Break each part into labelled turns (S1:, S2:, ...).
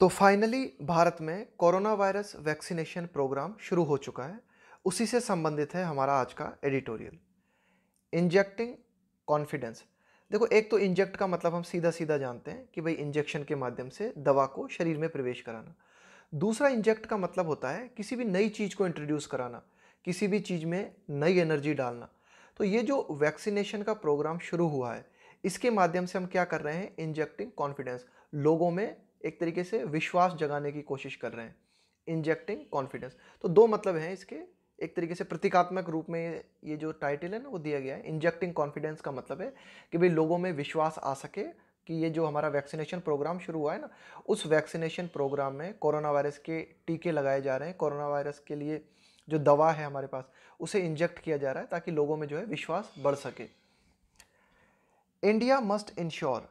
S1: तो फाइनली भारत में corona virus vaccination programme शुरू हो चुका है उसी से संबंधित है हमारा आज का एडिटोरियल इंजेक्टिंग कॉन्फिडेंस देखो एक तो इंजेक्ट का मतलब हम सीधा सीधा जानते हैं कि भाई इंजेक्शन के माध्यम से दवा को शरीर में प्रवेश कराना दूसरा इंजेक्ट का मतलब होता है किसी भी नई चीज़ को इंट्रोड्यूस कराना किसी भी चीज़ में नई एनर्जी डालना तो ये जो वैक्सीनेशन का प्रोग्राम शुरू हुआ है इसके माध्यम से हम क्या कर रहे हैं इंजेक्टिंग कॉन्फिडेंस लोगों में एक तरीके से विश्वास जगाने की कोशिश कर रहे हैं इंजेक्टिंग कॉन्फिडेंस तो दो मतलब हैं इसके एक तरीके से प्रतीकात्मक रूप में ये जो टाइटल है ना वो दिया गया है इंजेक्टिंग कॉन्फिडेंस का मतलब है कि भाई लोगों में विश्वास आ सके कि ये जो हमारा वैक्सीनेशन प्रोग्राम शुरू हुआ है ना उस वैक्सीनेशन प्रोग्राम में कोरोना वायरस के टीके लगाए जा रहे हैं कोरोना वायरस के लिए जो दवा है हमारे पास उसे इंजेक्ट किया जा रहा है ताकि लोगों में जो है विश्वास बढ़ सके इंडिया मस्ट इंश्योर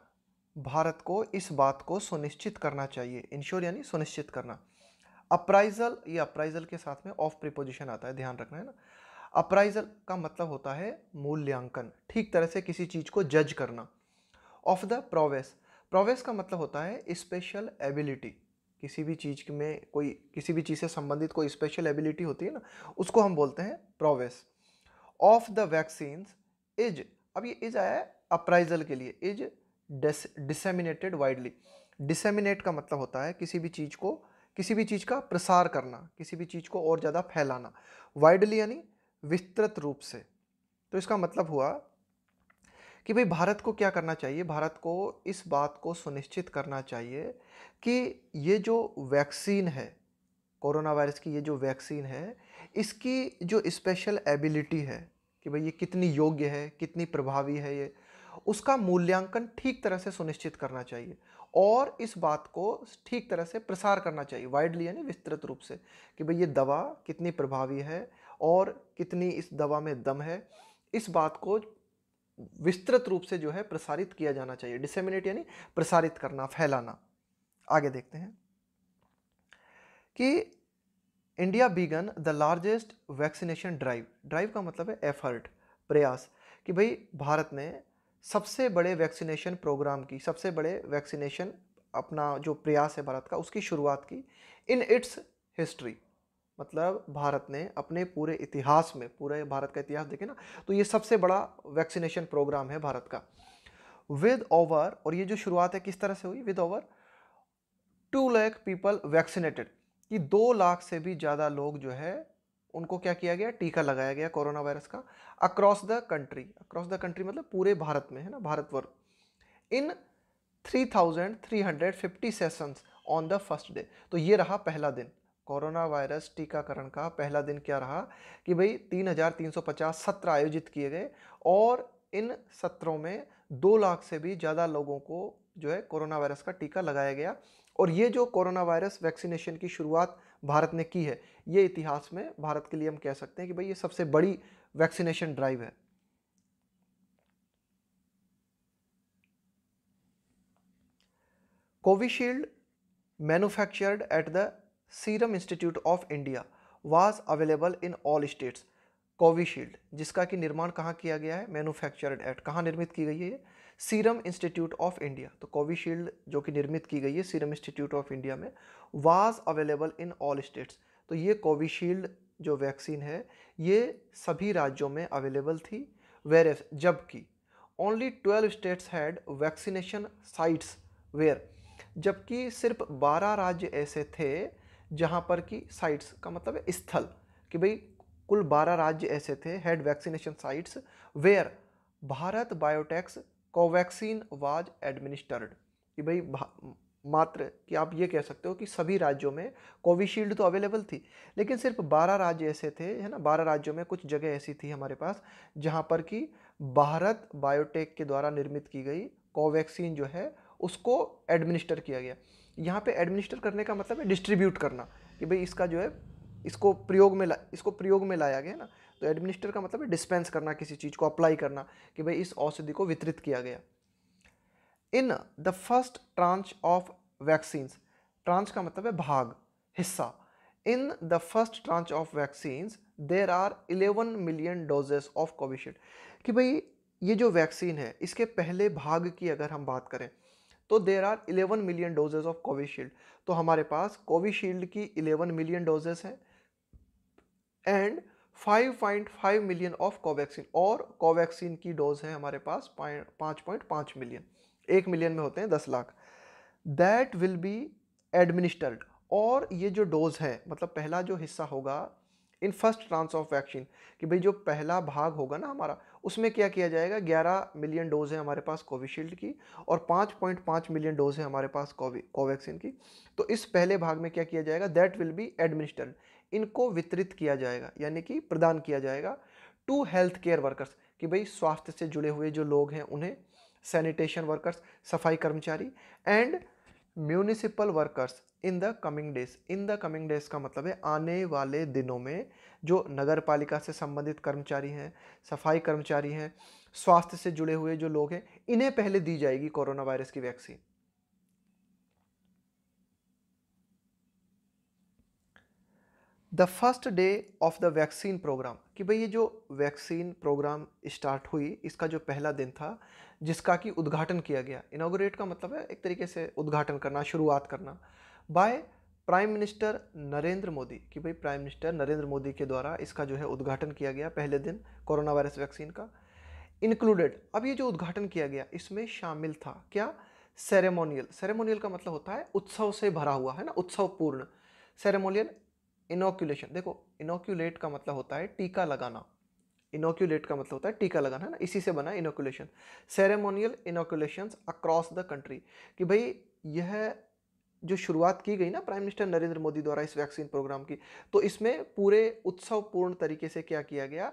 S1: भारत को इस बात को सुनिश्चित करना चाहिए इंश्योर यानी सुनिश्चित करना अप्राइजल ये अप्राइजल के साथ में ऑफ प्रिपोजिशन आता है ध्यान रखना है ना अप्राइजल का मतलब होता है मूल्यांकन ठीक तरह से किसी चीज़ को जज करना ऑफ द प्रोवेस प्रोवेस का मतलब होता है स्पेशल एबिलिटी किसी भी चीज़ में कोई किसी भी चीज़ से संबंधित कोई स्पेशल एबिलिटी होती है ना उसको हम बोलते हैं prowess of the vaccines is अब ये इज आया है अप्राइजल के लिए इज डिसेमिनेटेड वाइडली डिसेमिनेट का मतलब होता है किसी भी चीज़ को किसी भी चीज़ का प्रसार करना किसी भी चीज़ को और ज़्यादा फैलाना वाइडली यानी विस्तृत रूप से तो इसका मतलब हुआ कि भाई भारत को क्या करना चाहिए भारत को इस बात को सुनिश्चित करना चाहिए कि ये जो वैक्सीन है कोरोना वायरस की ये जो वैक्सीन है इसकी जो स्पेशल एबिलिटी है कि भाई ये कितनी योग्य है कितनी प्रभावी है ये उसका मूल्यांकन ठीक तरह से सुनिश्चित करना चाहिए और इस बात को ठीक तरह से प्रसार करना चाहिए वाइडली यानी विस्तृत रूप से कि भाई ये दवा कितनी प्रभावी है और कितनी इस दवा में दम है इस बात को विस्तृत रूप से जो है प्रसारित किया जाना चाहिए डिसेमिनेट यानी प्रसारित करना फैलाना आगे देखते हैं कि India began the largest vaccination drive drive का मतलब है एफर्ट प्रयास कि भाई भारत ने सबसे बड़े वैक्सीनेशन प्रोग्राम की सबसे बड़े वैक्सीनेशन अपना जो प्रयास है भारत का उसकी शुरुआत की इन इट्स हिस्ट्री मतलब भारत ने अपने पूरे इतिहास में पूरे भारत का इतिहास देखें ना तो ये सबसे बड़ा वैक्सीनेशन प्रोग्राम है भारत का विद ओवर और ये जो शुरुआत है किस तरह से हुई with over two lakh people vaccinated कि दो लाख से भी ज़्यादा लोग जो है उनको क्या किया गया टीका लगाया गया कोरोना वायरस का across the country across the country मतलब पूरे भारत में है ना वर्ग in 3,350 sessions on the first day तो ये रहा पहला दिन कोरोना वायरस टीकाकरण का पहला दिन क्या रहा कि भाई 3,350 सत्र आयोजित किए गए और इन सत्रों में दो लाख से भी ज़्यादा लोगों को जो है कोरोना वायरस का टीका लगाया गया और ये जो कोरोना वायरस वैक्सीनेशन की शुरुआत भारत ने की है ये इतिहास में भारत के लिए हम कह सकते हैं कि भाई ये सबसे बड़ी वैक्सीनेशन ड्राइव है Covishield manufactured at the Serum Institute of India was available in all states Covishield जिसका कि निर्माण कहाँ किया गया है मैन्युफैक्चर्ड एट कहाँ निर्मित की गई है ये सीरम इंस्टीट्यूट ऑफ इंडिया तो कोविशील्ड जो कि निर्मित की गई है सीरम इंस्टीट्यूट ऑफ इंडिया में was available in all states तो ये कोविशील्ड जो वैक्सीन है ये सभी राज्यों में अवेलेबल थी वेर जबकि only twelve states had vaccination sites where जबकि सिर्फ बारह राज्य ऐसे थे जहाँ पर कि साइट्स का मतलब स्थल कि भाई कुल बारह राज्य ऐसे थे had vaccination sites where Bharat Biotech's Covaxin was administered कि भाई मात्र कि आप ये कह सकते हो कि सभी राज्यों में कोविशील्ड तो अवेलेबल थी लेकिन सिर्फ बारह राज्य ऐसे थे है ना बारह राज्यों में कुछ जगह ऐसी थी हमारे पास जहाँ पर कि भारत बायोटेक के द्वारा निर्मित की गई कोवैक्सीन जो है उसको एडमिनिस्टर किया गया यहाँ पे एडमिनिस्टर करने का मतलब है डिस्ट्रीब्यूट करना कि भाई इसका जो है इसको प्रयोग में ला इसको प्रयोग में लाया गया ना तो एडमिनिस्टर का मतलब है डिस्पेंस करना किसी चीज़ को अप्लाई करना कि भाई इस औषधि को वितरित किया गया in the first tranche of vaccines tranche का मतलब है भाग हिस्सा in the first tranche of vaccines there are eleven million doses of Covishield कि भाई ये जो वैक्सीन है इसके पहले भाग की अगर हम बात करें तो there are eleven million doses of Covishield तो हमारे पास कोविशील्ड की इलेवन मिलियन डोजेस हैं एंड 5.5 मिलियन ऑफ कोवैक्सीन और कोवैक्सीन की डोज है हमारे पास पाँच पॉइंट पाँच मिलियन एक मिलियन में होते हैं दस lakh that will be administered और ये जो डोज है मतलब पहला जो हिस्सा होगा in first tranche of vaccine कि भाई जो पहला भाग होगा ना हमारा उसमें क्या किया जाएगा 11 मिलियन डोज है हमारे पास कोविशील्ड की और 5.5 मिलियन डोज है हमारे पास कोवैक्सीन की तो इस पहले भाग में क्या किया जाएगा दैट विल बी एडमिनिस्टर्ड इनको वितरित किया जाएगा यानी कि प्रदान किया जाएगा टू हेल्थ केयर वर्कर्स कि भाई स्वास्थ्य से जुड़े हुए जो लोग हैं उन्हें सैनिटेशन वर्कर्स सफाई कर्मचारी and municipal workers in the coming days in the coming days का मतलब है आने वाले दिनों में जो नगर पालिका से संबंधित कर्मचारी हैं सफाई कर्मचारी हैं स्वास्थ्य से जुड़े हुए जो लोग हैं इन्हें पहले दी जाएगी कोरोना वायरस की vaccine the first day of the vaccine program कि भाई ये जो वैक्सीन प्रोग्राम स्टार्ट हुई इसका जो पहला दिन था जिसका कि उद्घाटन किया गया इनाग्रेट का मतलब है एक तरीके से उद्घाटन करना शुरुआत करना by prime minister Narendra Modi कि भाई प्राइम मिनिस्टर नरेंद्र मोदी के द्वारा इसका जो है उद्घाटन किया गया पहले दिन कोरोना वायरस वैक्सीन का इंक्लूडेड अब ये जो उद्घाटन किया गया इसमें शामिल था क्या सेरेमोनियल सेरेमोनियल का मतलब होता है उत्सव से भरा हुआ है ना उत्सवपूर्ण सेरेमोनियल इनोक्यूलेशन देखो इनोक्यूलेट का मतलब होता है टीका लगाना इनोक्यूलेट का मतलब होता है टीका लगाना है ना इसी से बना inoculation ceremonial inoculation across the country कि भाई यह जो शुरुआत की गई ना प्राइम मिनिस्टर नरेंद्र मोदी द्वारा इस वैक्सीन प्रोग्राम की तो इसमें पूरे उत्सवपूर्ण तरीके से क्या किया गया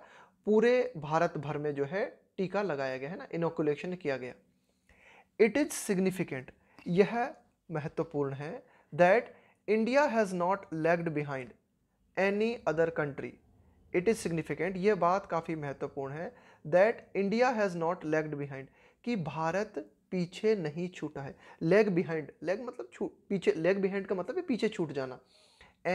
S1: पूरे भारत भर में जो है टीका लगाया गया है ना इनोकुलेशन किया गया इट इज़ सिग्निफिकेंट यह महत्वपूर्ण है that India has not lagged behind any other country it is significant ये बात काफ़ी महत्वपूर्ण है that India has not lagged behind कि भारत पीछे नहीं छूटा है लेग बिहाइंड लेग मतलब छूट पीछे लेग बिहाइंड का मतलब है पीछे छूट जाना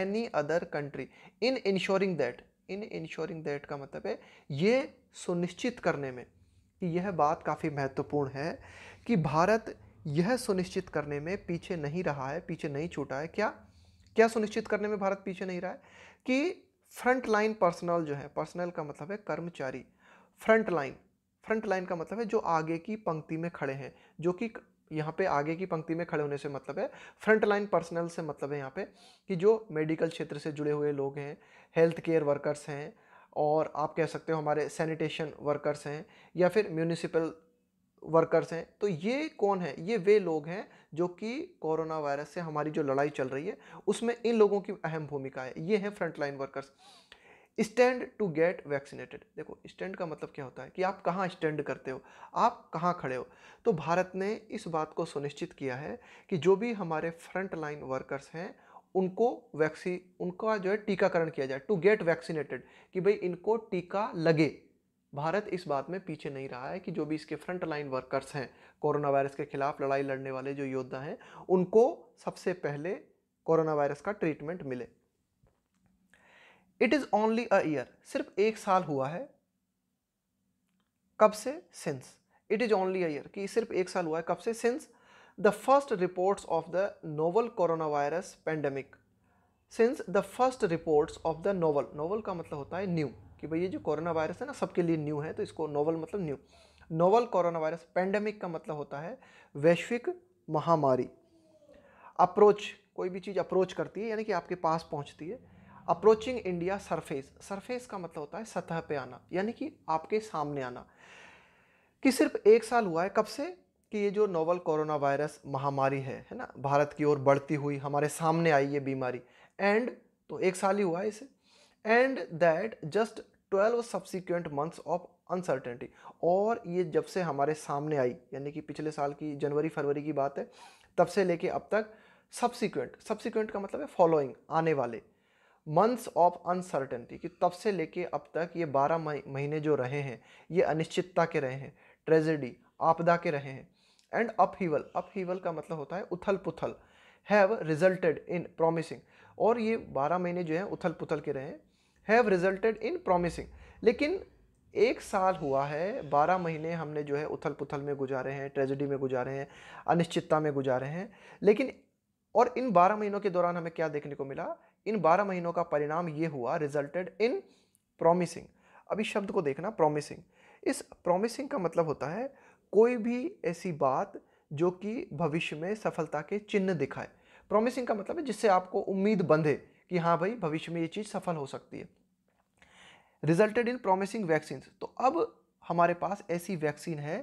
S1: any other country in ensuring that in ensuring that का मतलब है ये सुनिश्चित करने में कि यह बात काफ़ी महत्वपूर्ण है कि भारत यह सुनिश्चित करने में पीछे नहीं रहा है पीछे नहीं छूटा है क्या क्या सुनिश्चित करने में भारत पीछे नहीं रहा है कि फ्रंट लाइन पर्सनल जो है पर्सनल का मतलब है कर्मचारी फ्रंट लाइन फ्रंट लाइन का मतलब है जो आगे की पंक्ति में खड़े हैं जो कि यहाँ पे आगे की पंक्ति में खड़े होने से मतलब है फ्रंट लाइन पर्सनल से मतलब है यहाँ पे कि जो मेडिकल क्षेत्र से जुड़े हुए लोग हैं हेल्थ केयर वर्कर्स हैं और आप कह सकते हो हमारे सैनिटेशन वर्कर्स हैं या फिर म्यूनिसिपल वर्कर्स हैं तो ये कौन है ये वे लोग हैं जो कि कोरोना वायरस से हमारी जो लड़ाई चल रही है उसमें इन लोगों की अहम भूमिका है ये हैं frontline workers stand to get vaccinated देखो स्टैंड का मतलब क्या होता है कि आप कहाँ स्टैंड करते हो आप कहाँ खड़े हो तो भारत ने इस बात को सुनिश्चित किया है कि जो भी हमारे फ्रंट लाइन वर्कर्स हैं उनको वैक्सी उनका जो है टीकाकरण किया जाए टू गेट वैक्सीनेटेड कि भाई इनको टीका लगे भारत इस बात में पीछे नहीं रहा है कि जो भी इसके फ्रंट लाइन वर्कर्स हैं कोरोना वायरस के खिलाफ लड़ाई लड़ने वाले जो योद्धा हैं उनको सबसे पहले कोरोना वायरस का ट्रीटमेंट मिले it is only a year सिर्फ एक साल हुआ है कब से since it is only a year सिर्फ एक साल हुआ है कब से since the first reports of the novel corona virus pandemic since the first reports of the novel novel का मतलब होता है न्यू कि भाई ये जो कोरोना वायरस है ना सबके लिए न्यू है तो इसको नोवल मतलब new novel corona virus pandemic का मतलब होता है वैश्विक महामारी अप्रोच कोई भी चीज़ अप्रोच करती है यानी कि आपके पास पहुंचती है अप्रोचिंग इंडिया सरफेस सरफेस का मतलब होता है सतह पे आना यानी कि आपके सामने आना कि सिर्फ एक साल हुआ है कब से कि ये जो नोवल कोरोना वायरस महामारी है है ना भारत की ओर बढ़ती हुई हमारे सामने आई ये बीमारी एंड तो एक साल ही हुआ है इसे and that just twelve subsequent months of uncertainty और ये जब से हमारे सामने आई यानी कि पिछले साल की जनवरी फरवरी की बात है तब से लेके अब तक सब्सिक्वेंट सब्सिक्वेंट का मतलब है फॉलोइंग आने वाले मंथ्स ऑफ अनसर्टेनिटी कि तब से लेके अब तक ये बारह महीने जो रहे हैं ये अनिश्चितता के रहे हैं ट्रेजेडी आपदा के रहे हैं एंड अपहीवल अपहीवल का मतलब होता है उथल पुथल हैव रिजल्टेड इन प्रोमिसिंग और ये बारह महीने जो हैं उथल पुथल के रहे हैं हैव रिजल्टेड इन प्रॉमिसिंग लेकिन एक साल हुआ है बारह महीने हमने जो है उथल पुथल में गुजारे हैं ट्रेजिडी में गुजारे हैं अनिश्चितता में गुजारे हैं लेकिन और इन बारह महीनों के दौरान हमें क्या देखने को मिला इन बारह महीनों का परिणाम ये हुआ रिजल्टेड इन प्रॉमिसिंग अभी शब्द को देखना प्रॉमिसिंग इस प्रॉमिसिंग का मतलब होता है कोई भी ऐसी बात जो कि भविष्य में सफलता के चिन्ह दिखाए प्रॉमिसिंग का मतलब है जिससे आपको उम्मीद बंधे कि हाँ भाई भविष्य में ये चीज़ सफल हो सकती है रिजल्टेड इन प्रोमिसिंग वैक्सीन तो अब हमारे पास ऐसी वैक्सीन है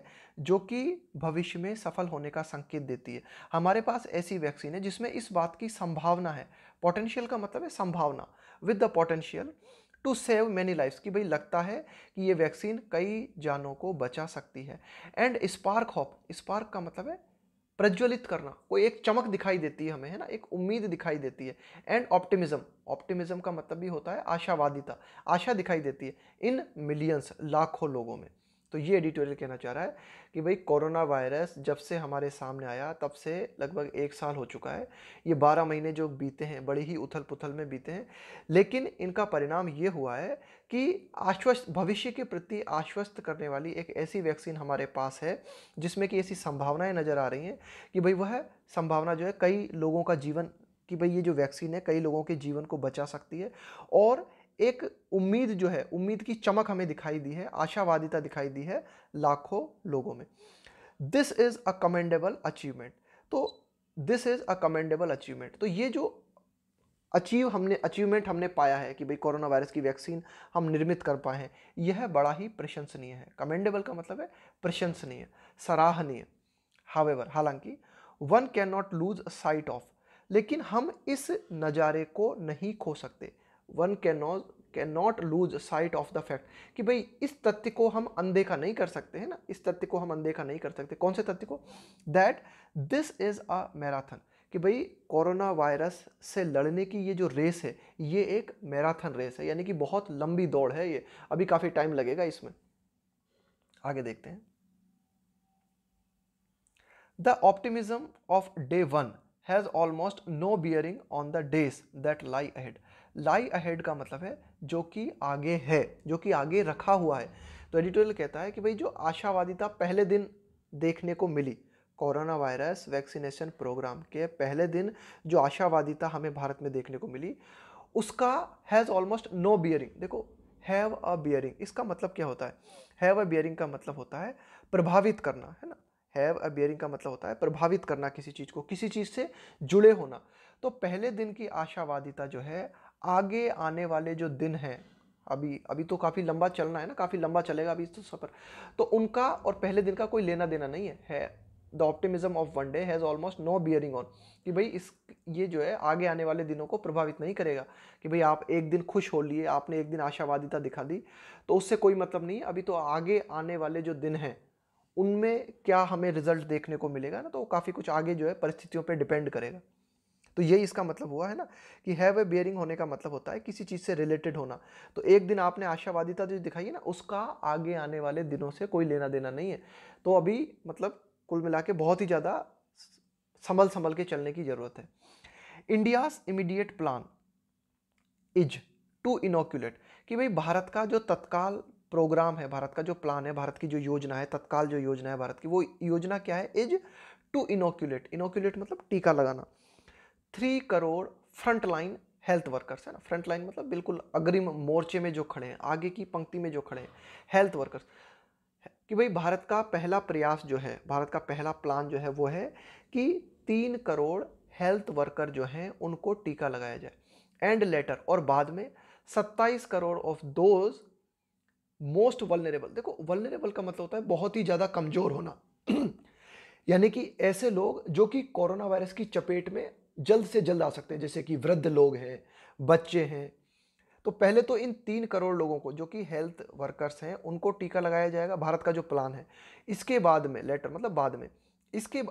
S1: जो कि भविष्य में सफल होने का संकेत देती है हमारे पास ऐसी वैक्सीन है जिसमें इस बात की संभावना है पोटेंशियल का मतलब है संभावना with the potential to save many lifes कि भाई लगता है कि ये वैक्सीन कई जानों को बचा सकती है एंड स्पार्क होप स्पार्क का मतलब है प्रज्वलित करना कोई एक चमक दिखाई देती है हमें है ना एक उम्मीद दिखाई देती है एंड ऑप्टिमिज्म ऑप्टिमिज्म का मतलब भी होता है आशावादिता आशा दिखाई देती है इन मिलियंस लाखों लोगों में तो ये एडिटोरियल कहना चाह रहा है कि भाई कोरोना वायरस जब से हमारे सामने आया तब से लगभग एक साल हो चुका है ये बारह महीने जो बीते हैं बड़े ही उथल पुथल में बीते हैं लेकिन इनका परिणाम ये हुआ है कि आश्वस्त भविष्य के प्रति आश्वस्त करने वाली एक ऐसी वैक्सीन हमारे पास है जिसमें कि ऐसी संभावनाएँ नज़र आ रही हैं कि भाई वह संभावना जो है कई लोगों का जीवन कि भाई ये जो वैक्सीन है कई लोगों के जीवन को बचा सकती है और एक उम्मीद जो है उम्मीद की चमक हमें दिखाई दी है आशावादिता दिखाई दी है लाखों लोगों में this is a commendable achievement तो this is a commendable achievement तो ये जो अचीव हमने अचीवमेंट हमने पाया है कि भाई कोरोना वायरस की वैक्सीन हम निर्मित कर पाए हैं यह बड़ा ही प्रशंसनीय है कमेंडेबल का मतलब है प्रशंसनीय सराहनीय हावेवर हालांकि one can not lose sight of लेकिन हम इस नज़ारे को नहीं खो सकते one can can not lose sight of the fact कि भाई इस तथ्य को हम अनदेखा नहीं कर सकते हैं ना इस तथ्य को हम अनदेखा नहीं कर सकते कौन से तथ्य को that this is a marathon कि भाई कोरोना वायरस से लड़ने की ये जो रेस है ये एक मैराथन रेस है यानी कि बहुत लंबी दौड़ है ये अभी काफ़ी टाइम लगेगा इसमें आगे देखते हैं the optimism of day one has almost no bearing on the days that lie ahead lie ahead का मतलब है जो कि आगे है जो कि आगे रखा हुआ है तो एडिटोरियल कहता है कि भाई जो आशावादिता पहले दिन देखने को मिली कोरोना वायरस वैक्सीनेशन प्रोग्राम के पहले दिन जो आशावादिता हमें भारत में देखने को मिली उसका हैज़ ऑलमोस्ट नो बियरिंग देखो हैव अ बियरिंग इसका मतलब क्या होता है हैव अ बियरिंग का मतलब होता है प्रभावित करना है ना हैव अ बियरिंग का मतलब होता है प्रभावित करना किसी चीज़ को किसी चीज़ से जुड़े होना तो पहले दिन की आशावादिता जो है आगे आने वाले जो दिन हैं अभी अभी तो काफ़ी लंबा चलना है ना काफ़ी लंबा चलेगा अभी तो सफ़र तो उनका और पहले दिन का कोई लेना देना नहीं है, है the optimism of one day has almost no bearing on कि भाई इस ये जो है आगे आने वाले दिनों को प्रभावित नहीं करेगा कि भाई आप एक दिन खुश हो लिए आपने एक दिन आशावादिता दिखा दी तो उससे कोई मतलब नहीं है अभी तो आगे आने वाले जो दिन हैं उनमें क्या हमें रिजल्ट देखने को मिलेगा ना तो काफ़ी कुछ आगे जो है परिस्थितियों पर डिपेंड करेगा तो यही इसका मतलब हुआ है ना कि हैव ए बेयरिंग होने का मतलब होता है किसी चीज़ से रिलेटेड होना तो एक दिन आपने आशावादिता जो दिखाई है ना उसका आगे आने वाले दिनों से कोई लेना देना नहीं है तो अभी मतलब कुल मिला के बहुत ही ज़्यादा संभल संभल के चलने की ज़रूरत है India's immediate plan is to inoculate कि भाई भारत का जो तत्काल प्रोग्राम है भारत का जो प्लान है भारत की जो योजना है तत्काल जो योजना है भारत की वो योजना क्या है इज टू इनोक्यूलेट इनोक्यूलेट मतलब टीका लगाना three crore front line health workers है ना फ्रंट लाइन मतलब बिल्कुल अग्रिम मोर्चे में जो खड़े हैं आगे की पंक्ति में जो खड़े हैं हेल्थ वर्कर्स कि भाई भारत का पहला प्रयास जो है भारत का पहला प्लान जो है वो है कि तीन करोड़ हेल्थ वर्कर जो हैं उनको टीका लगाया जाए एंड लेटर और बाद में सत्ताईस crore of those most vulnerable देखो वलनरेबल का मतलब होता है बहुत ही ज़्यादा कमज़ोर होना यानी कि ऐसे लोग जो कि कोरोना वायरस की चपेट में जल्द से जल्द आ सकते हैं जैसे कि वृद्ध लोग हैं बच्चे हैं तो पहले तो इन तीन करोड़ लोगों को जो कि हेल्थ वर्कर्स हैं उनको टीका लगाया जाएगा भारत का जो प्लान है इसके बाद में लेटर मतलब बाद में इसके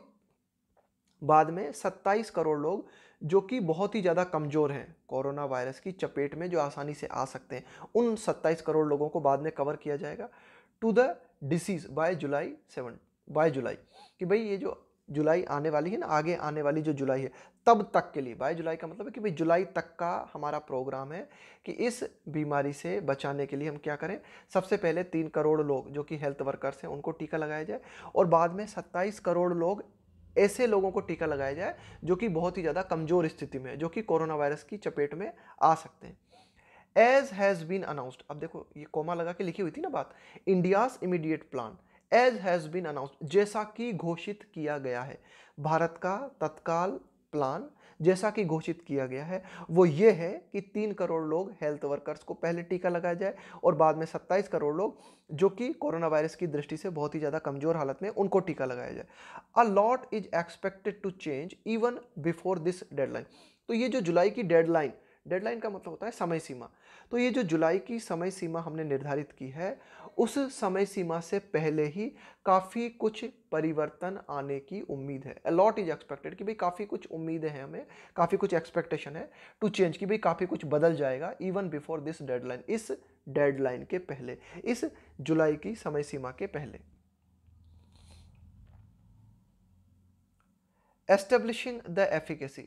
S1: बाद में 27 करोड़ लोग जो कि बहुत ही ज़्यादा कमज़ोर हैं कोरोना वायरस की चपेट में जो आसानी से आ सकते हैं उन 27 करोड़ लोगों को बाद में कवर किया जाएगा to the disease by July seven by July कि भाई ये जो जुलाई आने वाली है ना आगे आने वाली जो जुलाई है तब तक के लिए बाई जुलाई का मतलब है कि भाई जुलाई तक का हमारा प्रोग्राम है कि इस बीमारी से बचाने के लिए हम क्या करें सबसे पहले तीन करोड़ लोग जो कि हेल्थ वर्कर्स हैं उनको टीका लगाया जाए और बाद में सत्ताईस करोड़ लोग ऐसे लोगों को टीका लगाया जाए जो कि बहुत ही ज़्यादा कमज़ोर स्थिति में है जो कि कोरोना वायरस की चपेट में आ सकते हैं एज हैज़ बीन अनाउंस्ड अब देखो ये कोमा लगा के लिखी हुई थी ना बात India's immediate plan as has been announced जैसा कि घोषित किया गया है भारत का तत्काल प्लान जैसा कि घोषित किया गया है वो ये है कि तीन करोड़ लोग हेल्थ वर्कर्स को पहले टीका लगाया जाए और बाद में सत्ताईस करोड़ लोग जो कि कोरोना वायरस की दृष्टि से बहुत ही ज़्यादा कमज़ोर हालत में उनको टीका लगाया जाए a lot is expected to change even before this deadline तो ये जो जुलाई की डेडलाइन डेडलाइन का मतलब होता है समय सीमा तो ये जो जुलाई की समय सीमा हमने निर्धारित की है उस समय सीमा से पहले ही काफ़ी कुछ परिवर्तन आने की उम्मीद है अलॉट इज एक्सपेक्टेड कि भाई काफ़ी कुछ उम्मीदें हैं हमें काफ़ी कुछ एक्सपेक्टेशन है टू चेंज कि भाई काफ़ी कुछ बदल जाएगा इवन बिफोर दिस डेडलाइन इस डेडलाइन के पहले इस जुलाई की समय सीमा के पहले एस्टेब्लिशिंग द एफिकेसी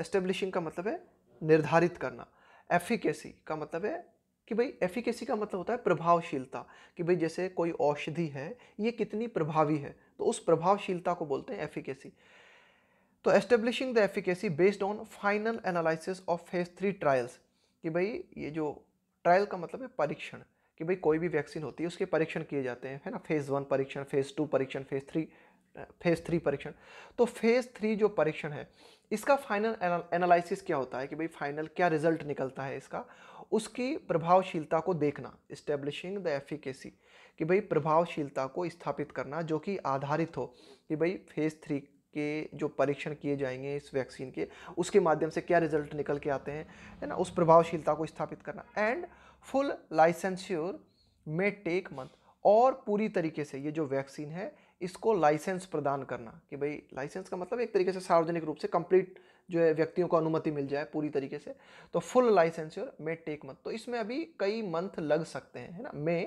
S1: एस्टेब्लिशिंग का मतलब है निर्धारित करना एफिकेसी का मतलब है कि भाई एफिकेसी का मतलब होता है प्रभावशीलता कि भाई जैसे कोई औषधि है ये कितनी प्रभावी है तो उस प्रभावशीलता को बोलते हैं एफिकेसी तो establishing the efficacy based on final analysis of phase three trials कि भाई ये जो ट्रायल का मतलब है परीक्षण कि भाई कोई भी वैक्सीन होती है उसके परीक्षण किए जाते हैं है ना फेज़ वन परीक्षण फेज़ टू परीक्षण फेज़ थ्री फेज़ थ्री परीक्षण तो फेज़ थ्री जो परीक्षण है इसका फाइनल एनालिसिस क्या होता है कि भाई फाइनल क्या रिजल्ट निकलता है इसका उसकी प्रभावशीलता को देखना इस्टेब्लिशिंग द एफिकेसी कि भाई प्रभावशीलता को स्थापित करना जो कि आधारित हो कि भाई फेज़ थ्री के जो परीक्षण किए जाएंगे इस वैक्सीन के उसके माध्यम से क्या रिजल्ट निकल के आते हैं है ना उस प्रभावशीलता को स्थापित करना and full licensure may take month और पूरी तरीके से ये जो वैक्सीन है इसको लाइसेंस प्रदान करना कि भाई लाइसेंस का मतलब एक तरीके से सार्वजनिक रूप से कंप्लीट जो है व्यक्तियों को अनुमति मिल जाए पूरी तरीके से तो full licensure may take month तो इसमें अभी कई मंथ लग सकते हैं है ना मे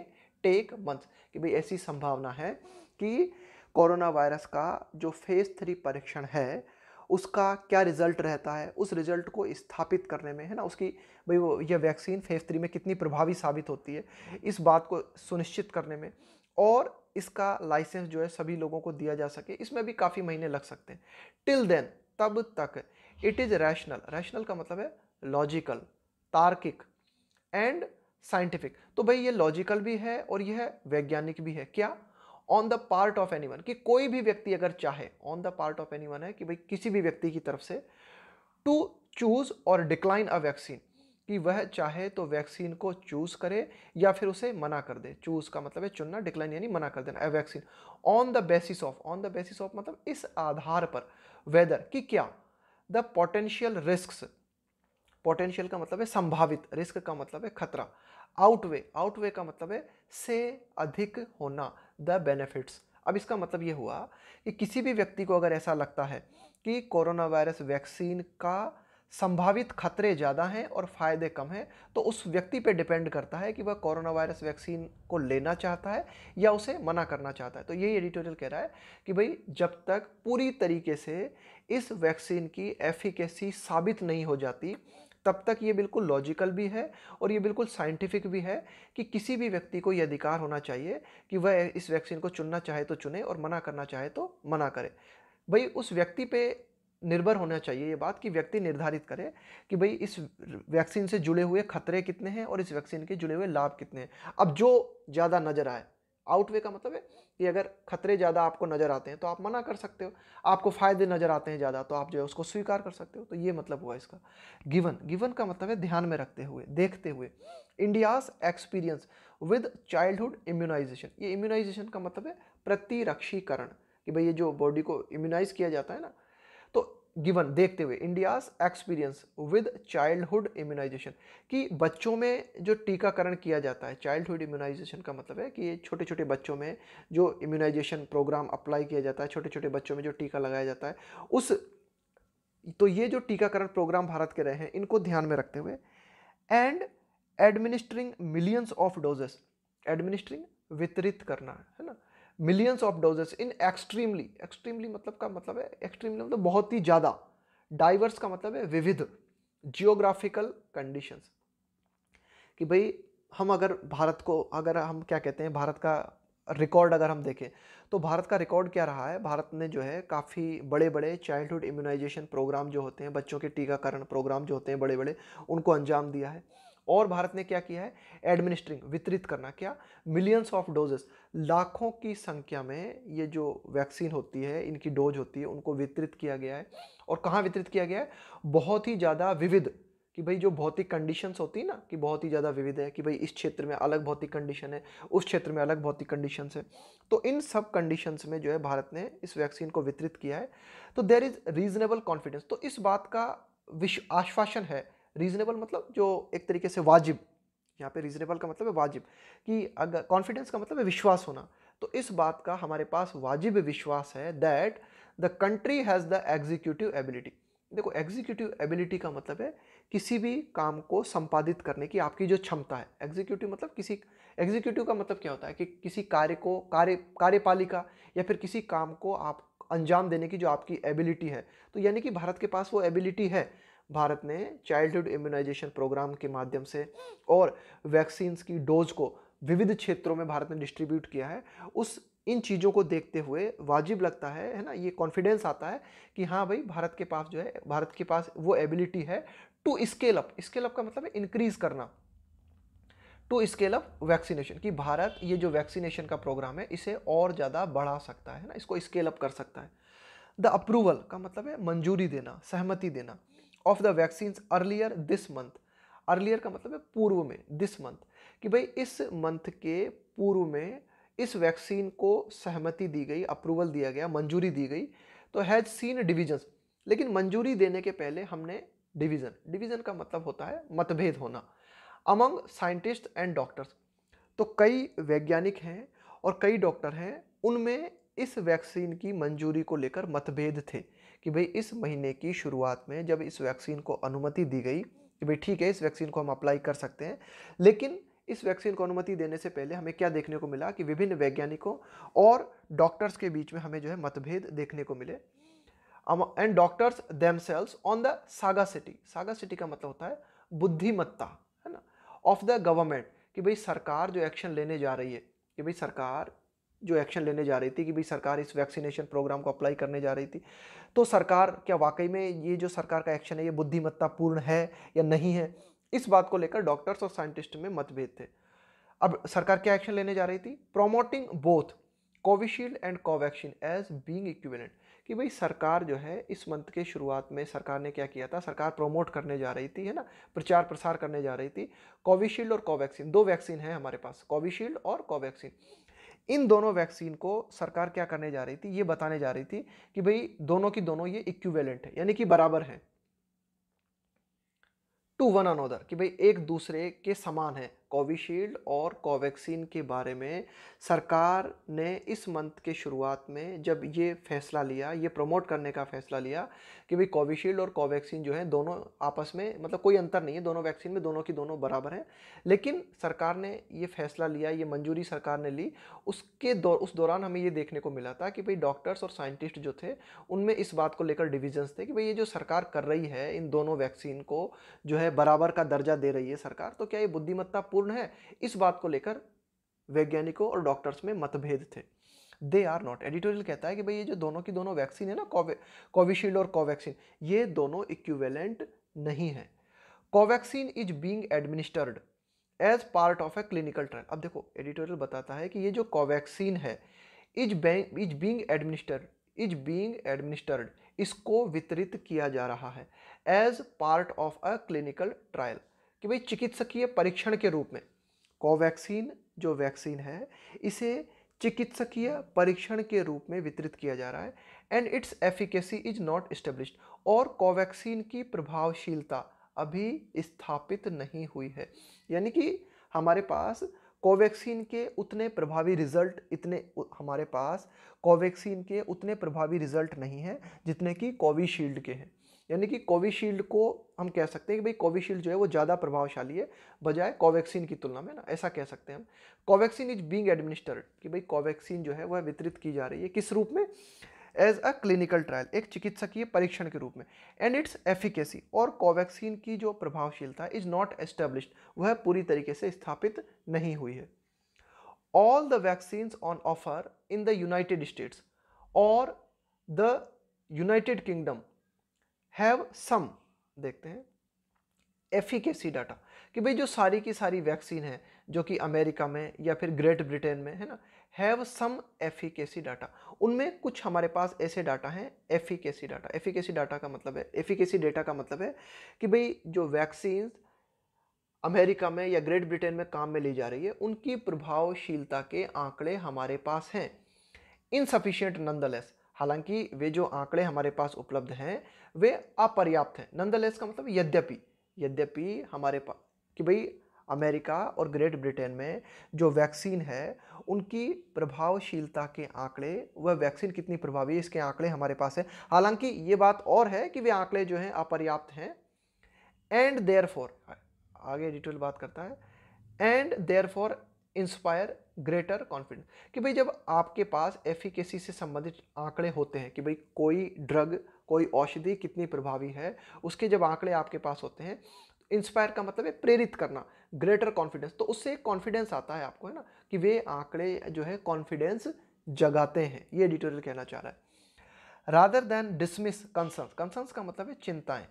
S1: टेक मंथ कि भाई ऐसी संभावना है कि कोरोना वायरस का जो फेज़ थ्री परीक्षण है उसका क्या रिजल्ट रहता है उस रिजल्ट को स्थापित करने में है ना उसकी भाई वो यह वैक्सीन फेज़ थ्री में कितनी प्रभावी साबित होती है इस बात को सुनिश्चित करने में और इसका लाइसेंस जो है सभी लोगों को दिया जा सके इसमें भी काफ़ी महीने लग सकते हैं टिल देन तब तक इट इज़ रैशनल रैशनल का मतलब है लॉजिकल तार्किक एंड साइंटिफिक तो भाई ये लॉजिकल भी है और यह वैज्ञानिक भी है क्या on the part of any कि कोई भी व्यक्ति अगर चाहे on the part of any है कि भाई किसी भी व्यक्ति की तरफ से to choose or decline a vaccine कि वह चाहे तो वैक्सीन को चूज़ करे या फिर उसे मना कर दे चूज़ का मतलब है चुनना डिक्लाइन यानी मना कर देना a vaccine on the basis of on the basis of मतलब इस आधार पर वेदर कि क्या द पोटेंशियल रिस्क पोटेंशियल का मतलब है संभावित रिस्क का मतलब है खतरा आउटवे आउटवे का मतलब है से अधिक होना द बेनिफिट्स अब इसका मतलब ये हुआ कि किसी भी व्यक्ति को अगर ऐसा लगता है कि कोरोना वायरस वैक्सीन का संभावित खतरे ज़्यादा हैं और फ़ायदे कम हैं तो उस व्यक्ति पे डिपेंड करता है कि वह कोरोना वायरस वैक्सीन को लेना चाहता है या उसे मना करना चाहता है तो यही एडिटोरियल कह रहा है कि भाई जब तक पूरी तरीके से इस वैक्सीन की एफिकेसी साबित नहीं हो जाती तब तक ये बिल्कुल लॉजिकल भी है और ये बिल्कुल साइंटिफिक भी है कि किसी भी व्यक्ति को ये अधिकार होना चाहिए कि वह इस वैक्सीन को चुनना चाहे तो चुने और मना करना चाहे तो मना करे भाई उस व्यक्ति पे निर्भर होना चाहिए ये बात कि व्यक्ति निर्धारित करे कि भाई इस वैक्सीन से जुड़े हुए खतरे कितने हैं और इस वैक्सीन के जुड़े हुए लाभ कितने हैं अब जो ज़्यादा नज़र आए आउटवे का मतलब है कि अगर खतरे ज़्यादा आपको नज़र आते हैं तो आप मना कर सकते हो आपको फ़ायदे नज़र आते हैं ज़्यादा तो आप जो है उसको स्वीकार कर सकते हो तो ये मतलब हुआ इसका गिवन गिवन का मतलब है ध्यान में रखते हुए देखते हुए India's experience with childhood immunization ये इम्यूनाइजेशन का मतलब है प्रतिरक्षीकरण कि भाई ये जो बॉडी को इम्यूनाइज़ किया जाता है ना तो गिवन देखते हुए India's experience with childhood immunization कि बच्चों में जो टीकाकरण किया जाता है चाइल्डहुड इम्यूनाइजेशन का मतलब है कि छोटे छोटे बच्चों में जो इम्यूनाइजेशन प्रोग्राम अप्लाई किया जाता है छोटे छोटे बच्चों में जो टीका लगाया जाता है उस तो ये जो टीकाकरण प्रोग्राम भारत के रहे हैं इनको ध्यान में रखते हुए and administering millions of doses administering वितरित करना है ना millions of doses in extremely extremely मतलब का मतलब है एक्सट्रीमली मतलब बहुत ही ज़्यादा डाइवर्स का मतलब है विविध जियोग्राफिकल कंडीशंस कि भाई हम अगर भारत को अगर हम क्या कहते हैं भारत का रिकॉर्ड अगर हम देखें तो भारत का रिकॉर्ड क्या रहा है भारत ने जो है काफ़ी बड़े बड़े चाइल्डहुड इम्यूनाइजेशन प्रोग्राम जो होते हैं बच्चों के टीकाकरण प्रोग्राम जो होते हैं बड़े बड़े उनको अंजाम दिया है और भारत ने क्या किया है एडमिनिस्ट्रिंग वितरित करना क्या मिलियंस ऑफ डोजेस लाखों की संख्या में ये जो वैक्सीन होती है इनकी डोज होती है उनको वितरित किया गया है और कहाँ वितरित किया गया है बहुत ही ज़्यादा विविध कि भाई जो भौतिक कंडीशंस होती है ना कि बहुत ही ज़्यादा विविध है कि भाई इस क्षेत्र में अलग भौतिक कंडीशन है उस क्षेत्र में अलग भौतिक कंडीशंस है तो इन सब कंडीशंस में जो है भारत ने इस वैक्सीन को वितरित किया है तो देर इज़ रीजनेबल कॉन्फिडेंस तो इस बात का विश्व आश्वासन है रीज़नेबल मतलब जो एक तरीके से वाजिब यहाँ पे रीज़नेबल का मतलब है वाजिब कि अगर कॉन्फिडेंस का मतलब है विश्वास होना तो इस बात का हमारे पास वाजिब विश्वास है that the country has the executive ability देखो एग्जीक्यूटिव एबिलिटी का मतलब है किसी भी काम को संपादित करने की आपकी जो क्षमता है एग्जीक्यूटिव मतलब किसी एग्जीक्यूटिव का मतलब क्या होता है कि किसी कार्य को कार्य कार्यपालिका या फिर किसी काम को आप अंजाम देने की जो आपकी एबिलिटी है तो यानी कि भारत के पास वो एबिलिटी है भारत ने चाइल्डहुड इम्यूनाइजेशन प्रोग्राम के माध्यम से और वैक्सीन्स की डोज को विविध क्षेत्रों में भारत ने डिस्ट्रीब्यूट किया है उस इन चीज़ों को देखते हुए वाजिब लगता है है ना ये कॉन्फिडेंस आता है कि हाँ भाई भारत के पास जो है भारत के पास वो एबिलिटी है to scale up scale up का मतलब है इंक्रीज करना टू स्केल अप वैक्सीनेशन कि भारत ये जो वैक्सीनेशन का प्रोग्राम है इसे और ज़्यादा बढ़ा सकता है ना इसको स्केल अप कर सकता है द अप्रूवल का मतलब है मंजूरी देना सहमति देना of the vaccine earlier this month earlier का मतलब है पूर्व में दिस मंथ कि भाई इस मंथ के पूर्व में इस वैक्सीन को सहमति दी गई अप्रूवल दिया गया मंजूरी दी गई तो हैज सीन डिविजन्स लेकिन मंजूरी देने के पहले हमने डिवीजन डिवीजन का मतलब होता है मतभेद होना अमंग साइंटिस्ट एंड डॉक्टर्स तो कई वैज्ञानिक हैं और कई डॉक्टर हैं उनमें इस वैक्सीन की मंजूरी को लेकर मतभेद थे कि भाई इस महीने की शुरुआत में जब इस वैक्सीन को अनुमति दी गई कि भाई ठीक है इस वैक्सीन को हम अप्लाई कर सकते हैं लेकिन इस वैक्सीन को अनुमति देने से पहले हमें क्या देखने को मिला कि विभिन्न वैज्ञानिकों और डॉक्टर्स के बीच में हमें जो है मतभेद देखने को मिले and doctors themselves on the sagacity sagacity का मतलब होता है बुद्धिमत्ता है ना ऑफ द गवर्नमेंट कि भाई सरकार जो एक्शन लेने जा रही है कि भाई सरकार जो एक्शन लेने जा रही थी कि भाई सरकार इस वैक्सीनेशन प्रोग्राम को अप्लाई करने जा रही थी तो सरकार क्या वाकई में ये जो सरकार का एक्शन है ये बुद्धिमत्तापूर्ण है या नहीं है इस बात को लेकर डॉक्टर्स और साइंटिस्ट में मतभेद थे अब सरकार क्या एक्शन लेने जा रही थी promoting both Covishield and Covaxin as being equivalent कि भाई सरकार जो है इस मंथ के शुरुआत में सरकार ने क्या किया था सरकार प्रमोट करने जा रही थी है ना प्रचार प्रसार करने जा रही थी कोविशील्ड और कोवैक्सीन दो वैक्सीन है हमारे पास कोविशील्ड और कोवैक्सीन इन दोनों वैक्सीन को सरकार क्या करने जा रही थी ये बताने जा रही थी कि भाई दोनों की दोनों ये इक्विवेलेंट है यानी कि बराबर है टू वन अनोदर कि भाई एक दूसरे के समान है कोविशील्ड और कोवैक्सीन के बारे में सरकार ने इस मंथ के शुरुआत में जब ये फैसला लिया ये प्रमोट करने का फैसला लिया कि भाई कोविशील्ड और कोवैक्सीन जो है दोनों आपस में मतलब कोई अंतर नहीं है दोनों वैक्सीन में दोनों की दोनों बराबर हैं लेकिन सरकार ने ये फैसला लिया ये मंजूरी सरकार ने ली उसके दौर उस दौरान हमें ये देखने को मिला था कि भाई डॉक्टर्स और साइंटिस्ट जो थे उनमें इस बात को लेकर डिविजन्स थे कि भाई ये जो सरकार कर रही है इन दोनों वैक्सीन को जो है बराबर का दर्जा दे रही है सरकार तो क्या ये पूर्ण महत्वपूर्ण है इस बात को लेकर वैज्ञानिकों और डॉक्टर्स में मतभेद थे दे आर नॉट एडिटोरियल कहता है कि भाई ये जो दोनों की दोनों वैक्सीन है ना कोविशील्ड और कोवैक्सीन ये दोनों इक्विवेलेंट नहीं है Covaxin is being administered as part of a clinical trial अब देखो एडिटोरियल बताता है कि ये जो कोवैक्सीन है is bank is being administered is being administered इसको वितरित किया जा रहा है as part of a clinical trial कि भाई चिकित्सकीय परीक्षण के रूप में कोवैक्सीन जो वैक्सीन है इसे चिकित्सकीय परीक्षण के रूप में वितरित किया जा रहा है and its efficacy is not established और कोवैक्सीन की प्रभावशीलता अभी स्थापित नहीं हुई है यानी कि हमारे पास कोवैक्सीन के उतने प्रभावी रिजल्ट इतने हमारे पास कोवैक्सीन के उतने प्रभावी रिजल्ट नहीं हैं जितने कि कोविशील्ड के हैं यानी कि कोविशील्ड को हम कह सकते हैं कि भाई कोविशील्ड जो है वो ज़्यादा प्रभावशाली है बजाय कोवैक्सीन की तुलना में ना ऐसा कह सकते हैं हम कोवैक्सीन इज बीइंग एडमिनिस्टर्ड कि भाई कोवैक्सीन जो है वह वितरित की जा रही है किस रूप में एज अ क्लिनिकल ट्रायल एक चिकित्सकीय परीक्षण के रूप में एंड इट्स एफिकेसी और कोवैक्सीन की जो प्रभावशीलता इज नॉट एस्टेब्लिश्ड वह पूरी तरीके से स्थापित नहीं हुई है all the vaccines on offer in the United States और the United Kingdom have some देखते हैं एफिकेसी डाटा कि भाई जो सारी की सारी वैक्सीन है जो कि अमेरिका में या फिर ग्रेट ब्रिटेन में है ना हैव सम एफिकेसी डाटा उनमें कुछ हमारे पास ऐसे डाटा हैं एफिकेसी डाटा एफिकेसी डाटा का मतलब है एफिकेसी डाटा का मतलब है कि भाई जो वैक्सीन अमेरिका में या ग्रेट ब्रिटेन में काम में ली जा रही है उनकी प्रभावशीलता के आंकड़े हमारे पास हैं इनसफिशियंट नंदलेस हालांकि वे जो आंकड़े हमारे पास उपलब्ध हैं वे अपर्याप्त हैं नंदलेस का मतलब यद्यपि यद्यपि हमारे पास कि भाई अमेरिका और ग्रेट ब्रिटेन में जो वैक्सीन है उनकी प्रभावशीलता के आंकड़े वह वैक्सीन कितनी प्रभावी है इसके आंकड़े हमारे पास है हालांकि ये बात और है कि वे आंकड़े जो हैं अपर्याप्त हैं एंड देयर आगे डिटेल बात करता है and their inspire greater confidence कि भाई जब आपके पास एफिकेसी से संबंधित आंकड़े होते हैं कि भाई कोई ड्रग कोई औषधि कितनी प्रभावी है उसके जब आंकड़े आपके पास होते हैं इंस्पायर का मतलब है प्रेरित करना ग्रेटर कॉन्फिडेंस तो उससे कॉन्फिडेंस आता है आपको है ना कि वे आंकड़े जो है कॉन्फिडेंस जगाते हैं ये एडिटोरियल कहना चाह रहा है rather than dismiss concerns concerns का मतलब है चिंताएं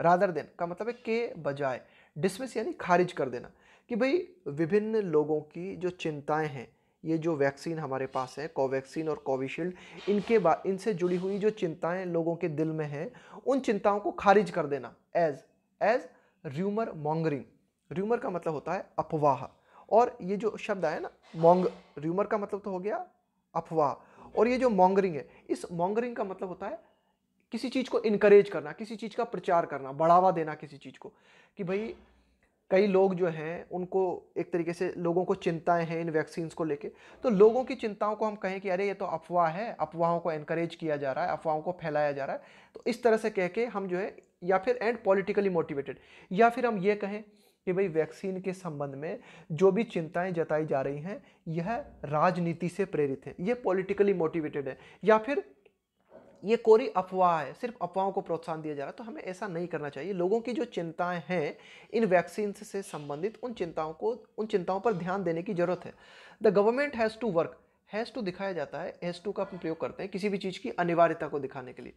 S1: रादर देन का मतलब है के बजाय डिसमिस यानी खारिज कर देना कि भाई विभिन्न लोगों की जो चिंताएं हैं ये जो वैक्सीन हमारे पास है कोवैक्सीन और कोविशील्ड इनके बाद इनसे जुड़ी हुई जो चिंताएं लोगों के दिल में हैं उन चिंताओं को खारिज कर देना as as rumour mongering rumour का मतलब होता है अफवाह और ये जो शब्द आया ना मोंग र्यूमर का मतलब तो हो गया अफवाह और ये जो मॉन्गरिंग है इस मॉन्गरिंग का मतलब होता है किसी चीज़ को इनक्रेज करना किसी चीज़ का प्रचार करना बढ़ावा देना किसी चीज़ को कि भाई कई लोग जो हैं उनको एक तरीके से लोगों को चिंताएं हैं इन वैक्सीन्स को लेके तो लोगों की चिंताओं को हम कहें कि अरे ये तो अफवाह है अफवाहों को इनक्रेज किया जा रहा है अफवाहों को फैलाया जा रहा है तो इस तरह से कह के हम जो है या फिर एंड पॉलिटिकली मोटिवेटेड या फिर हम ये कहें कि भाई वैक्सीन के संबंध में जो भी चिंताएं जताई जा रही हैं यह राजनीति से प्रेरित है यह पॉलिटिकली मोटिवेटेड है या फिर ये कोरी अफवाह है सिर्फ अफवाहों को प्रोत्साहन दिया जा रहा है तो हमें ऐसा नहीं करना चाहिए लोगों की जो चिंताएं हैं इन वैक्सीन से संबंधित उन चिंताओं को उन चिंताओं पर ध्यान देने की ज़रूरत है the government has to work has to दिखाया जाता है हैज़ टू का अपन प्रयोग करते हैं किसी भी चीज़ की अनिवार्यता को दिखाने के लिए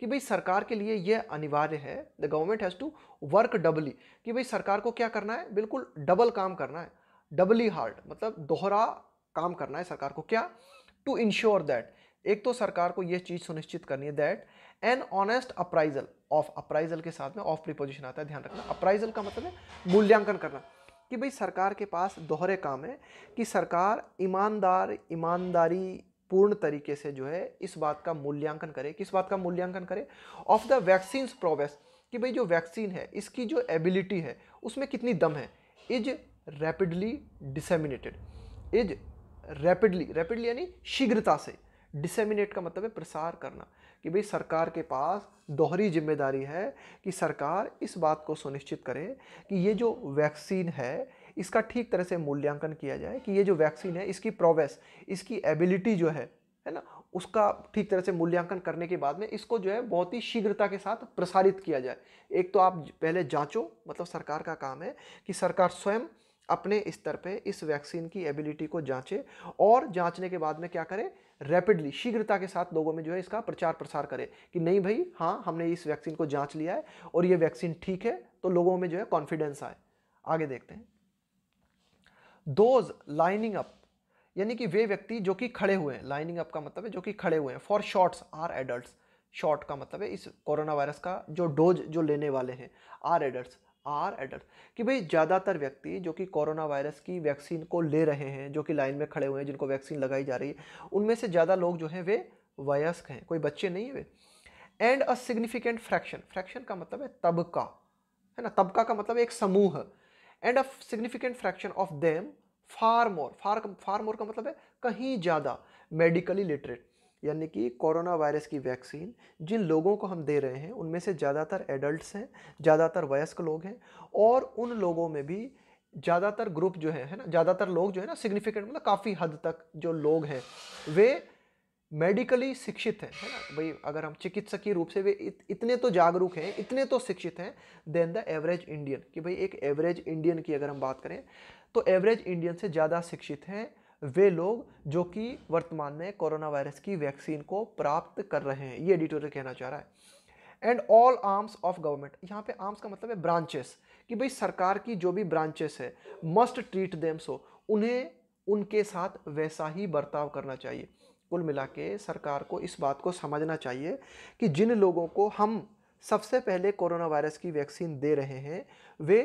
S1: कि भाई सरकार के लिए यह अनिवार्य है the government has to work doubly कि भाई सरकार को क्या करना है बिल्कुल डबल काम करना है डबली हार्ड मतलब दोहरा काम करना है सरकार को क्या टू इंश्योर दैट एक तो सरकार को यह चीज़ सुनिश्चित करनी है that an honest appraisal of appraisal के साथ में ऑफ प्रिपोजिशन आता है ध्यान रखना अप्राइजल का मतलब है मूल्यांकन करना कि भाई सरकार के पास दोहरे काम है कि सरकार ईमानदार ईमानदारी पूर्ण तरीके से जो है इस बात का मूल्यांकन करे किस बात का मूल्यांकन करे ऑफ द वैक्सीन प्रोग्रेस कि भाई जो वैक्सीन है इसकी जो एबिलिटी है उसमें कितनी दम है is rapidly disseminated is rapidly rapidly यानी शीघ्रता से डिसेमिनेट का मतलब है प्रसार करना कि भाई सरकार के पास दोहरी जिम्मेदारी है कि सरकार इस बात को सुनिश्चित करे कि ये जो वैक्सीन है इसका ठीक तरह से मूल्यांकन किया जाए कि ये जो वैक्सीन है इसकी प्रोग्रेस इसकी एबिलिटी जो है है ना उसका ठीक तरह से मूल्यांकन करने के बाद में इसको जो है बहुत ही शीघ्रता के साथ प्रसारित किया जाए एक तो आप पहले जांचो मतलब सरकार का काम है कि सरकार स्वयं अपने स्तर पे इस वैक्सीन की एबिलिटी को जांचे और जांचने के बाद में क्या करें रैपिडली शीघ्रता के साथ लोगों में जो है इसका प्रचार प्रसार करें कि नहीं भाई हाँ हमने इस वैक्सीन को जांच लिया है और ये वैक्सीन ठीक है तो लोगों में जो है कॉन्फिडेंस आए आगे देखते हैं दोज लाइनिंग अप यानी कि वे व्यक्ति जो कि खड़े हुए हैं लाइनिंग अप का मतलब है जो कि खड़े हुए हैं for shots are adult shot का मतलब है इस कोरोना वायरस का जो डोज जो लेने वाले हैं आर एडल्ट आर एडल्ट कि भाई ज़्यादातर व्यक्ति जो कि कोरोना वायरस की वैक्सीन को ले रहे हैं जो कि लाइन में खड़े हुए हैं जिनको वैक्सीन लगाई जा रही है उनमें से ज़्यादा लोग जो हैं वे वयस्क हैं कोई बच्चे नहीं है वे and a significant fraction fraction का मतलब है तबका है ना तबका का मतलब एक समूह and a significant fraction of them far more far far more का मतलब है कहीं ज़्यादा मेडिकली लिटरेट यानी कि कोरोना वायरस की वैक्सीन जिन लोगों को हम दे रहे हैं उनमें से ज़्यादातर एडल्ट्स हैं ज़्यादातर वयस्क लोग हैं और उन लोगों में भी ज़्यादातर ग्रुप जो है है ना ज़्यादातर लोग जो है ना सिग्निफिकेंट मतलब काफ़ी हद तक जो लोग हैं वे मेडिकली शिक्षित हैं है ना भाई अगर हम चिकित्सकीय रूप से वे इत, इतने तो जागरूक हैं इतने तो शिक्षित हैं देन द एवरेज इंडियन कि भाई एक एवरेज इंडियन की अगर हम बात करें तो एवरेज इंडियन से ज़्यादा शिक्षित हैं वे लोग जो कि वर्तमान में कोरोना वायरस की वैक्सीन को प्राप्त कर रहे हैं ये एडिटोरियल कहना चाह रहा है and all arms of government यहाँ पे आर्म्स का मतलब है ब्रांचेस कि भाई सरकार की जो भी ब्रांचेस है मस्ट ट्रीट देम सो उन्हें उनके साथ वैसा ही बर्ताव करना चाहिए कुल मिला के सरकार को इस बात को समझना चाहिए कि जिन लोगों को हम सबसे पहले कोरोना वायरस की वैक्सीन दे रहे हैं वे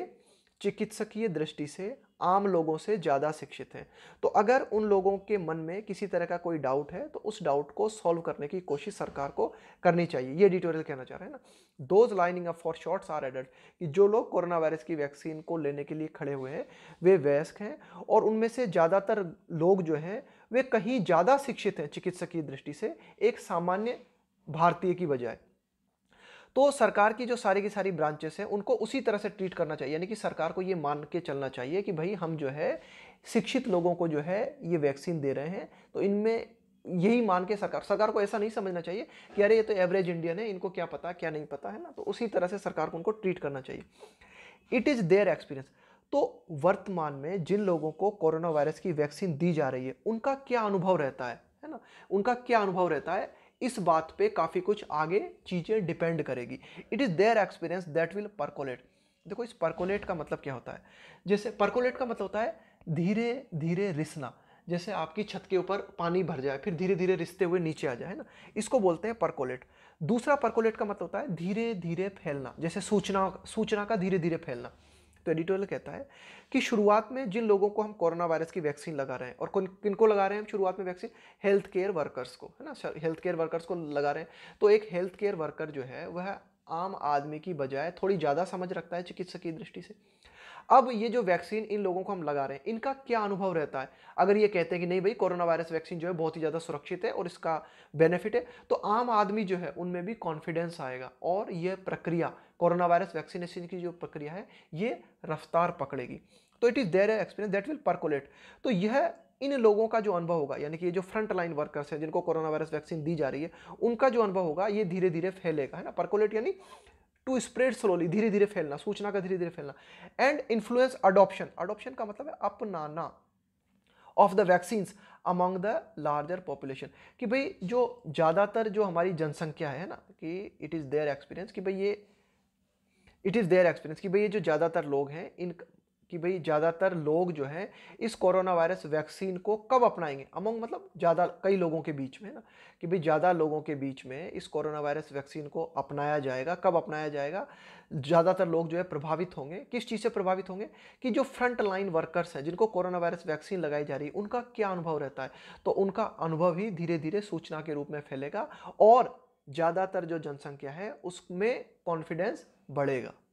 S1: चिकित्सकीय दृष्टि से आम लोगों से ज़्यादा शिक्षित हैं तो अगर उन लोगों के मन में किसी तरह का कोई डाउट है तो उस डाउट को सॉल्व करने की कोशिश सरकार को करनी चाहिए ये एडिटोरियल कहना चाह रहे हैं ना those lining up for shots are adult कि जो लोग कोरोना वायरस की वैक्सीन को लेने के लिए खड़े हुए हैं वे वयस्क हैं और उनमें से ज़्यादातर लोग जो हैं वे कहीं ज़्यादा शिक्षित हैं चिकित्सकीय दृष्टि से एक सामान्य भारतीय की बजाय तो सरकार की जो सारी की सारी ब्रांचेस हैं उनको उसी तरह से ट्रीट करना चाहिए यानी कि सरकार को ये मान के चलना चाहिए कि भाई हम जो है शिक्षित लोगों को जो है ये वैक्सीन दे रहे हैं तो इनमें यही मान के सरकार सरकार को ऐसा नहीं समझना चाहिए कि अरे ये तो एवरेज इंडियन है इनको क्या पता क्या नहीं पता है ना तो उसी तरह से सरकार को उनको ट्रीट करना चाहिए इट इज़ देयर एक्सपीरियंस तो वर्तमान में जिन लोगों को कोरोना वायरस की वैक्सीन दी जा रही है उनका क्या अनुभव रहता है है ना उनका क्या अनुभव रहता है इस बात पे काफ़ी कुछ आगे चीज़ें डिपेंड करेगी it is their experience that will percolate देखो इस परकोलेट का मतलब क्या होता है जैसे परकोलेट का मतलब होता है धीरे धीरे रिसना जैसे आपकी छत के ऊपर पानी भर जाए फिर धीरे धीरे रिसते हुए नीचे आ जाए ना इसको बोलते हैं परकोलेट दूसरा परकोलेट का मतलब होता है धीरे धीरे फैलना जैसे सूचना सूचना का धीरे धीरे फैलना तो एडिटोरियल कहता है कि शुरुआत में जिन लोगों को हम कोरोना वायरस की वैक्सीन लगा रहे हैं और किन किनको लगा रहे हैं हम शुरुआत में वैक्सीन हेल्थ केयर वर्कर्स को है ना हेल्थ केयर वर्कर्स को लगा रहे हैं तो एक हेल्थ केयर वर्कर जो है वह आम आदमी की बजाय थोड़ी ज़्यादा समझ रखता है चिकित्सक की दृष्टि से अब ये जो वैक्सीन इन लोगों को हम लगा रहे हैं इनका क्या अनुभव रहता है अगर ये कहते हैं कि नहीं भाई कोरोना वायरस वैक्सीन जो है बहुत ही ज़्यादा सुरक्षित है और इसका बेनिफिट है तो आम आदमी जो है उनमें भी कॉन्फिडेंस आएगा और यह प्रक्रिया कोरोना वायरस वैक्सीनेशन की जो प्रक्रिया है ये रफ्तार पकड़ेगी तो it is their experience that will percolate तो यह इन लोगों का जो अनुभव होगा यानी कि ये जो फ्रंट लाइन वर्कर्स हैं जिनको कोरोना वायरस वैक्सीन दी जा रही है उनका जो अनुभव होगा ये धीरे धीरे फैलेगा है ना परकोलेट यानी टू स्प्रेड स्लोली धीरे धीरे फैलना सूचना का धीरे धीरे फैलना एंड इन्फ्लुएंस अडोप्शन अडोप्शन का मतलब है अपनाना of the vaccines among the larger population कि भाई जो ज़्यादातर जो हमारी जनसंख्या है ना कि इट इज़ देयर एक्सपीरियंस कि भाई ये इट इज़ देयर एक्सपीरियंस कि भाई ये जो ज़्यादातर लोग हैं इन कि भाई ज़्यादातर लोग जो है इस कोरोना वायरस वैक्सीन को कब अपनाएंगे अमंग मतलब ज़्यादा कई लोगों के बीच में ना कि भाई ज़्यादा लोगों के बीच में इस कोरोना वायरस वैक्सीन को अपनाया जाएगा कब अपनाया जाएगा ज़्यादातर लोग जो है प्रभावित होंगे किस चीज़ से प्रभावित होंगे कि जो फ्रंट लाइन वर्कर्स हैं जिनको कोरोना वायरस वैक्सीन लगाई जा रही है उनका क्या अनुभव रहता है तो उनका अनुभव ही धीरे धीरे सूचना के रूप में फैलेगा और ज़्यादातर जो जनसंख्या है उसमें कॉन्फिडेंस बढ़ेगा